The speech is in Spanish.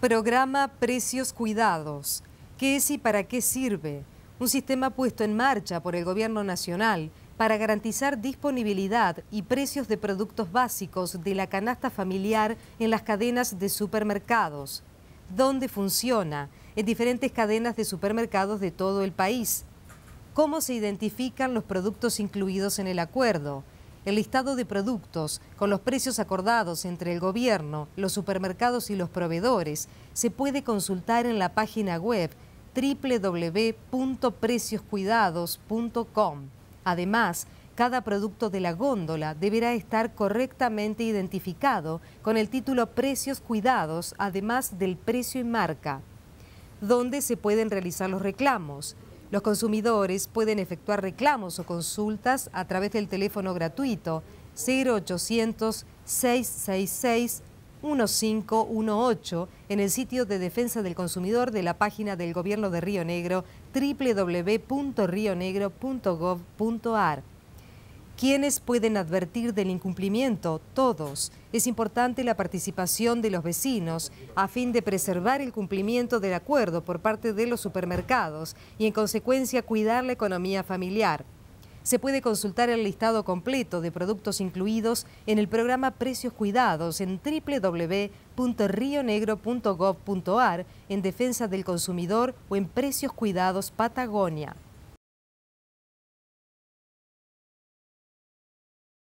Programa Precios Cuidados. ¿Qué es y para qué sirve? Un sistema puesto en marcha por el Gobierno Nacional para garantizar disponibilidad y precios de productos básicos de la canasta familiar en las cadenas de supermercados. ¿Dónde funciona? En diferentes cadenas de supermercados de todo el país. ¿Cómo se identifican los productos incluidos en el acuerdo? el listado de productos con los precios acordados entre el gobierno, los supermercados y los proveedores se puede consultar en la página web www.precioscuidados.com. Además, cada producto de la góndola deberá estar correctamente identificado con el título Precios Cuidados, además del precio y marca. ¿Dónde se pueden realizar los reclamos? Los consumidores pueden efectuar reclamos o consultas a través del teléfono gratuito 0800 666 1518 en el sitio de defensa del consumidor de la página del Gobierno de Río Negro www.rionegro.gov.ar. Quienes pueden advertir del incumplimiento? Todos. Es importante la participación de los vecinos a fin de preservar el cumplimiento del acuerdo por parte de los supermercados y en consecuencia cuidar la economía familiar. Se puede consultar el listado completo de productos incluidos en el programa Precios Cuidados en www.rionegro.gov.ar en defensa del consumidor o en Precios Cuidados Patagonia.